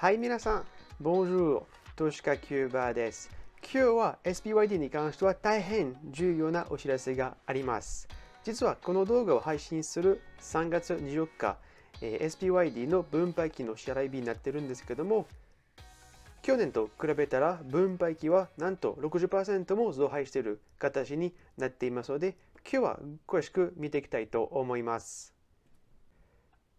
はい、皆さん、Bonjour! キューバーです。今日は SPYD に関しては大変重要なお知らせがあります。実はこの動画を配信する3月24日、え SPYD の分配期の支払い日になってるんですけども、去年と比べたら分配期はなんと60%も増配している形になっていますので、今日は詳しく見ていきたいと思います。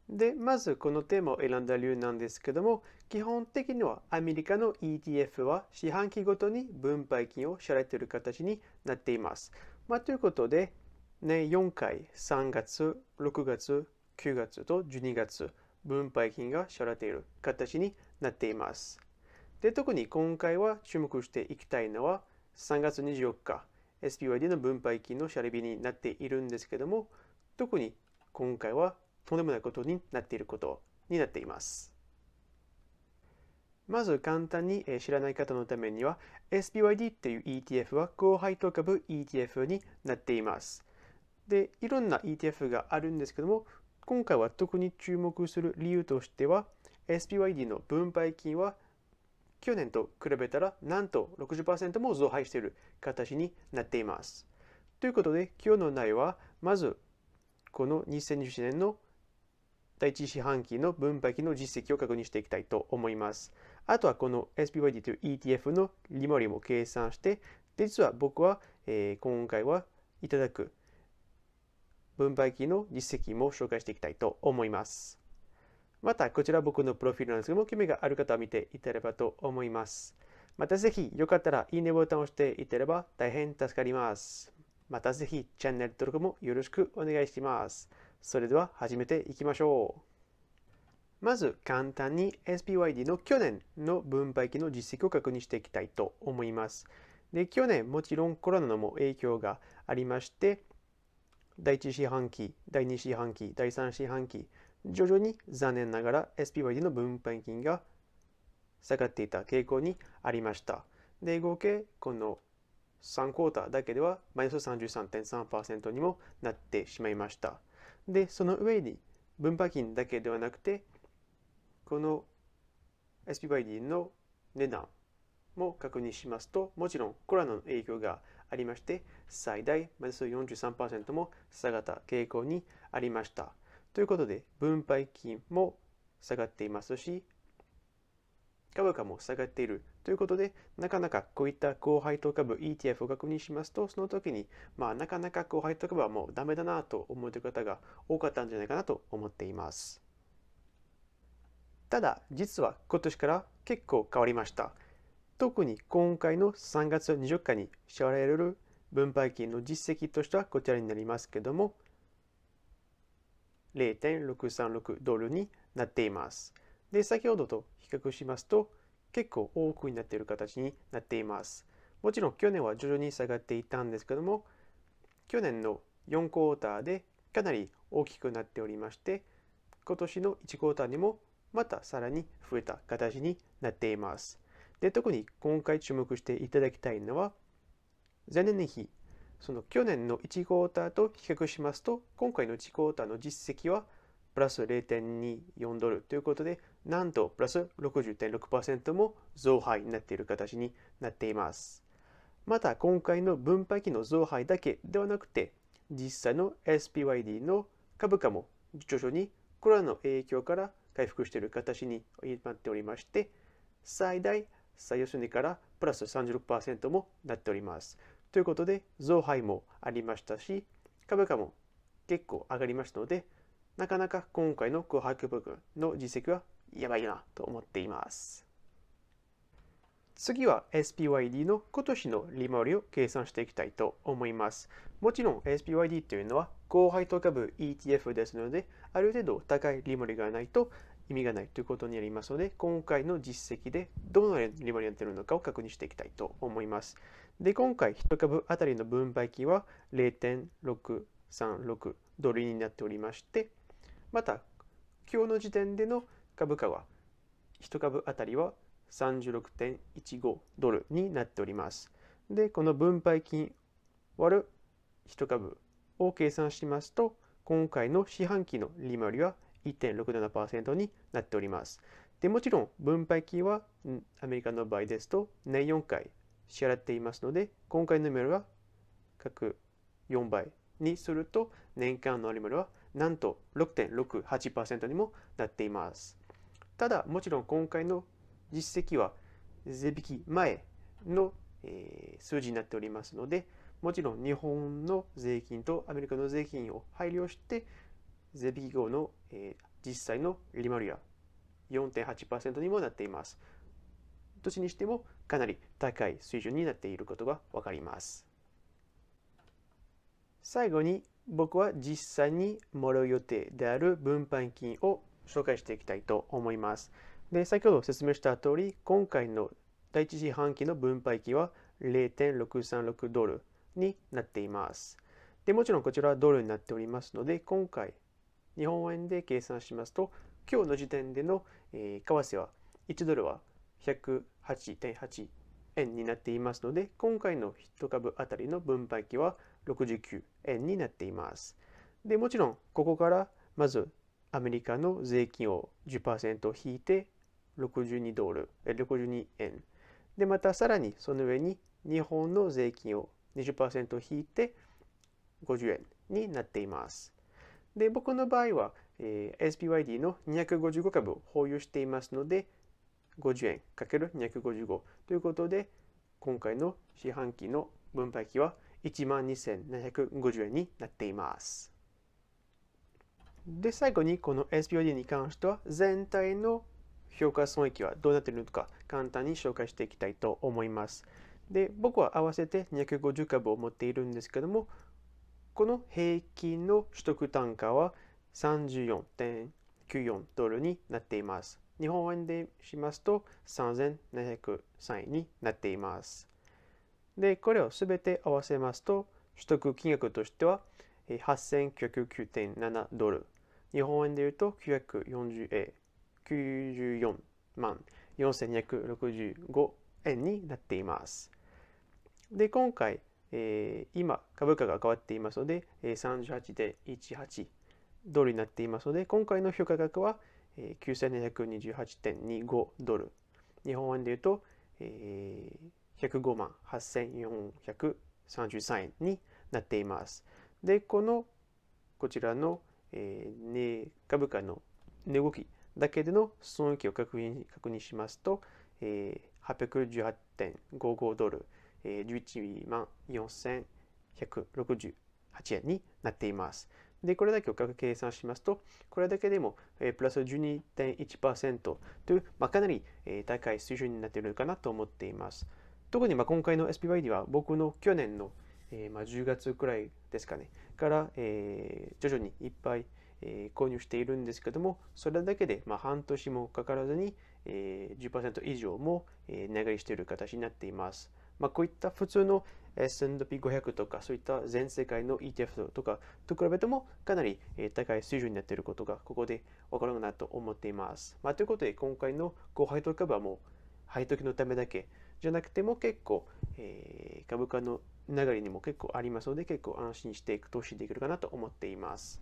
で、まずこのテーマを選んだ理由なんですけども、基本的にはアメリカの ETF は四半期ごとに分配金を支払っている形になっています。まあ、ということで、ね、4回、3月、6月、9月と12月、分配金が支払っている形になっています。で、特に今回は注目していきたいのは、3月24日、SPY d の分配金の支払い日になっているんですけども、特に今回はとんでもないことになっていることになっています。まず簡単に知らない方のためには SPYD っていう ETF は高配当株 ETF になっています。で、いろんな ETF があるんですけども、今回は特に注目する理由としては SPYD の分配金は去年と比べたらなんと60%も増配している形になっています。ということで今日の内容はまずこの2 0 2 1年の第1四半期の分配の実績を確認していきたいと思います。あとはこの SPYD という ETF の利回りも計算して、で実は僕は、えー、今回はいただく分配金の実績も紹介していきたいと思います。また、こちら僕のプロフィールなんですけども、興味がある方は見ていただければと思います。またぜひ、よかったらいいねボタンを押していただければ大変助かります。またぜひ、チャンネル登録もよろしくお願いします。それでは始めていきましょう。まず簡単に SPYD の去年の分配期の実績を確認していきたいと思います。で去年もちろんコロナのも影響がありまして第1四半期、第2四半期、第3四半期徐々に残念ながら SPYD の分配金が下がっていた傾向にありました。で合計この3クォーターだけではマイナス33.3%にもなってしまいました。でその上に分配金だけではなくてこの SPYD の値段も確認しますともちろんコロナの影響がありまして最大マイナス43%も下がった傾向にありましたということで分配金も下がっていますし株価も下がっているということで、なかなかこういった高配当株 ETF を確認しますと、その時に、まあ、なかなか高配当株はもうダメだなと思うという方が多かったんじゃないかなと思っています。ただ、実は今年から結構変わりました。特に今回の3月20日に支払われる分配金の実績としてはこちらになりますけども、0.636ドルになっています。で、先ほどと比較しますと、結構多くになっている形になっています。もちろん去年は徐々に下がっていたんですけども、去年の4クォーターでかなり大きくなっておりまして、今年の1クォーターにもまたさらに増えた形になっています。で、特に今回注目していただきたいのは、前年比、その去年の1クォーターと比較しますと、今回の1クォーターの実績はプラス0.24ドルということで、なんとプラス60.6%も増配になっている形になっています。また今回の分配期の増配だけではなくて、実際の SPYD の株価も徐々にコロナの影響から回復している形になっておりまして、最大最安値からプラス36%もなっております。ということで、増配もありましたし、株価も結構上がりましたので、なかなか今回の空白部分の実績はやばいなと思っています。次は SPYD の今年の利回りを計算していきたいと思います。もちろん SPYD というのは高配当株 ETF ですので、ある程度高い利回りがないと意味がないということになりますので、今回の実績でどのような利回りになっているのかを確認していきたいと思います。で、今回1株当たりの分配金は0.636ドルになっておりまして、また今日の時点での株価は1株当たりは36.15ドルになっております。で、この分配金割る1株を計算しますと、今回の四半期の利回りは1.67%になっております。で、もちろん分配金はアメリカの場合ですと年4回支払っていますので、今回の利回りは各4倍にすると年間の利回りはなんと6.68%にもなっています。ただ、もちろん今回の実績は税引き前の、数字になっておりますので、もちろん日本の税金とアメリカの税金を配慮して、税引き後の、え実際の利回りは4.8%にもなっています。どっちにしてもかなり高い水準になっていることがわかります。最後に僕は実際にもらう予定である分配金を紹介していきたいと思います。で、先ほど説明した通り、今回の第1四半期の分配期は0.636ドルになっています。で、もちろんこちらはドルになっておりますので、今回、日本円で計算しますと、今日の時点での、えー、為替は1ドルは108.8円になっていますので、今回の1株当たりの分配期は69円になっています。で、もちろんここからまずアメリカの税金を10%引いて62ドル、62円。で、またさらにその上に日本の税金を20%引いて50円になっています。で、僕の場合は、えー、SPYD の255株を保有していますので、50円 ×255 ということで、今回の四半期の分配期は12,750円になっています。で、最後にこの SPOD に関しては全体の評価損益はどうなっているのか簡単に紹介していきたいと思います。で、僕は合わせて250株を持っているんですけども、この平均の取得単価は34.94ドルになっています。日本円でしますと3703円になっています。で、これを全て合わせますと、取得金額としては8 9 9 9 7ドル日本円で言うと9 4 0円94万4265円になっています。で、今回、えー、今、株価が変わっていますので、38.18ドルになっていますので、今回の評価額は、9728.25ドル。日本円で言うと、えー、105万8433円になっています。で、このこちらのえー、株価の値動きだけでの損益を確認確認しますと、えー、818.55ドル、えー、11万4168円になっています。で、これだけを計算しますと、これだけでも、えー、プラス12.1%という、まあ、かなり、えー、高い水準になっているのかなと思っています。特に、まあ、今回の SPY では僕の去年の、えーまあ、10月くらいですかね、から、えー、徐々にいっぱい、えー、購入しているんですけども、それだけで、まあ、半年もかからずに、えー、10%以上も、えー、値上がりしている形になっています。まあ、こういった普通の S&P500 とかそういった全世界の ETF とかと比べてもかなり高い水準になっていることがここで分かるかなと思っています。まあ、ということで今回の高配当株はもう配当のためだけじゃなくても結構、えー、株価の流れにも結構ありますので結構安心して投資できるかなと思っています。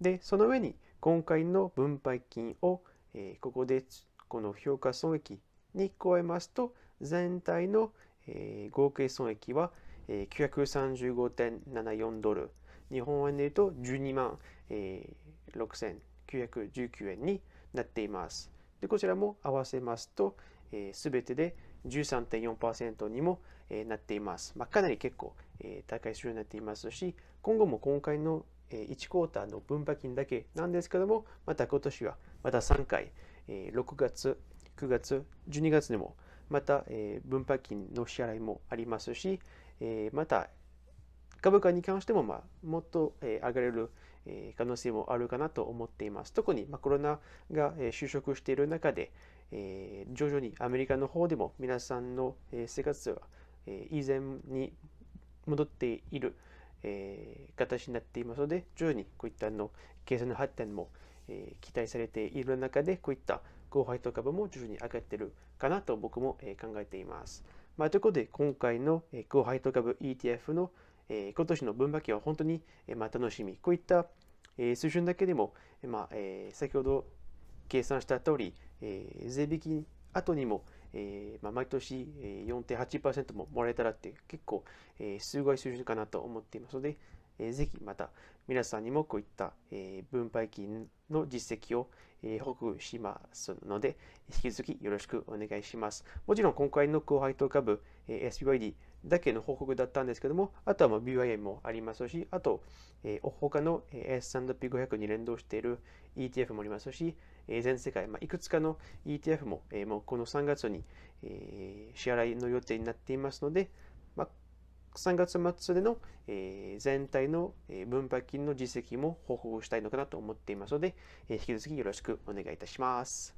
でその上に今回の分配金を、えー、ここでこの評価損益に加えますと全体の、えー、合計損益は、えー、935.74ドル日本円でいうと12万、えー、6919円になっています。でこちらも合わせますと、すべてで13.4%にもなっています。まあ、かなり結構高い数うになっていますし、今後も今回の1クォーターの分配金だけなんですけども、また今年はまた3回、6月、9月、12月にもまた分配金の支払いもありますし、また株価に関しても、まあ、もっと上がれる可能性もあるかなと思っています。特に、コロナがしている中で、え徐々にアメリカの方でも皆さんの生活は以前に戻っている、え形になっていますので、徐々にこういったの経済の発展も、え期待されている中で、こういった後輩と株も徐々に上がっているかなと僕も、え考えています。まあ、ということで、今回の、えー、後輩と株 ETF の、え今年の分化期は本当に、えまあ、楽しみ。こういった、え水準だけでも、えまあえ先ほど計算した通り、え税引き後にも、えーまあ、毎年4.8%ももらえたらって結構、えー、数倍水準かなと思っていますので、えー、ぜひまた皆さんにもこういった、えー、分配金の実績を、えー、報告しますので、引き続きよろしくお願いします。もちろん今回の後輩投株、えー、SPYD だけの報告だったんですけども、あとはもう b y a もありますし、あと、えー、他の S&P500 に連動している ETF もありますし、えー、全世界、まあ、いくつかの ETF も、えー、もうこの3月に、えー、支払いの予定になっていますので、まあ、3月末での、えー、全体の分配金の実績も報告したいのかなと思っていますので、えー、引き続きよろしくお願いいたします。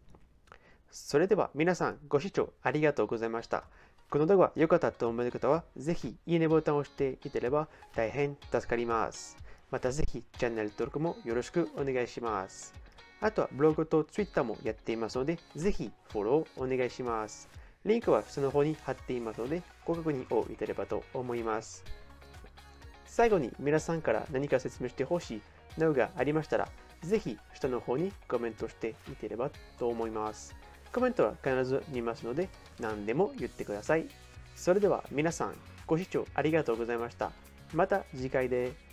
それでは皆さんご視聴ありがとうございました。この動画が良かったと思える方は、ぜひいいねボタンを押していただければ大変助かります。またぜひチャンネル登録もよろしくお願いします。あとはブログと Twitter もやっていますので、ぜひフォローお願いします。リンクは下の方に貼っていますので、ご確認をいただければと思います。最後に皆さんから何か説明してほしいなどがありましたら、ぜひ下の方にコメントしていければと思います。コメントは必ず見ますので、何でも言ってください。それでは皆さん、ご視聴ありがとうございました。また次回で。